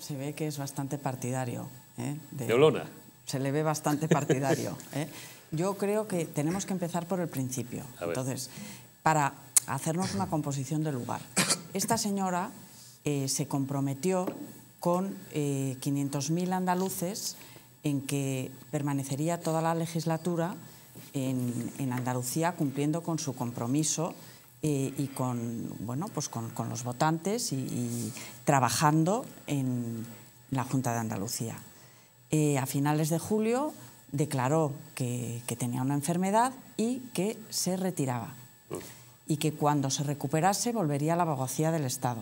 se ve que es bastante partidario. ¿eh? De, Olona. Se le ve bastante partidario. ¿eh? Yo creo que tenemos que empezar por el principio. Entonces, para hacernos una composición del lugar. Esta señora eh, se comprometió con 500.000 andaluces en que permanecería toda la legislatura en, en Andalucía cumpliendo con su compromiso eh, y con, bueno, pues con, los votantes y, trabajando en la Junta de Andalucía. Eh, a finales de julio declaró que, que, tenía una enfermedad y que se retiraba y que cuando se recuperase volvería a la abogacía del Estado.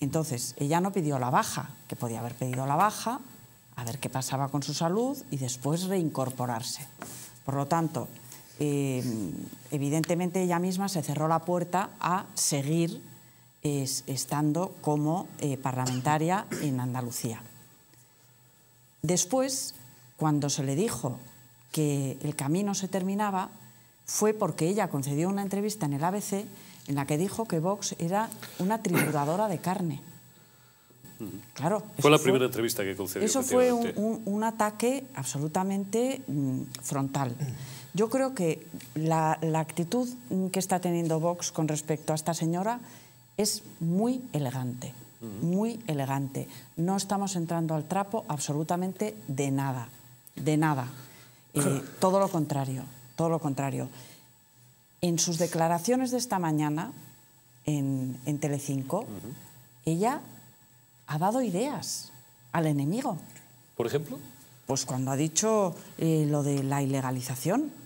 Entonces, ella no pidió la baja, que podía haber pedido la baja, a ver qué pasaba con su salud y después reincorporarse. Por lo tanto, Em, evidentemente ella misma se cerró la puerta a seguir estando como eh, parlamentaria en Andalucía. Después, cuando se le dijo que el camino se terminaba, fue porque ella concedió una entrevista en el ABC en la que dijo que Vox era una trituradora de carne. Claro. Fue la primera entrevista que concedió. Eso fue un, ataque absolutamente mm, frontal. Yo creo que la, actitud que está teniendo Vox con respecto a esta señora es muy elegante, muy elegante. No estamos entrando al trapo absolutamente de nada, de nada. Eh, todo lo contrario, todo lo contrario. En sus declaraciones de esta mañana en, en Telecinco, ella ha dado ideas al enemigo. ¿Por ejemplo? Pues cuando ha dicho eh, lo de la ilegalización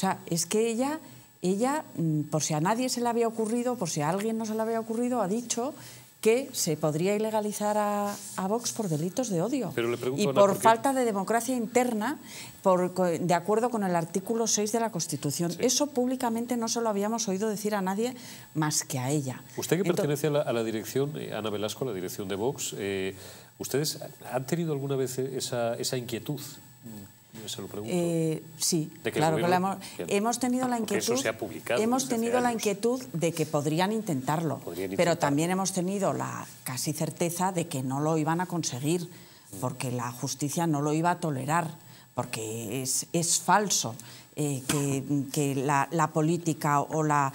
o sea, es que ella, ella, mm, por si a nadie se le había ocurrido, por si a alguien no se le había ocurrido, ha dicho que se podría ilegalizar a, Vox por delitos de odio y por, falta de democracia interna, por, de acuerdo con el artículo 6 de la Constitución. Eso públicamente no se lo habíamos oído decir a nadie más que a ella. Usted que pertenece a la, dirección, eh, Ana Velasco, la dirección de Vox, eh, ¿ustedes han tenido alguna vez esa, inquietud? sí, claro hemos, tenido la inquietud. hemos tenido la inquietud de que podrían intentarlo, pero también hemos tenido la casi certeza de que no lo iban a conseguir, porque la justicia no lo iba a tolerar, porque es, es falso. Eh, que, la, política o la,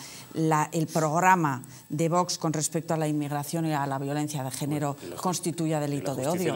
el programa de Vox con respecto a la inmigración y a la violencia de género constituya delito de odio.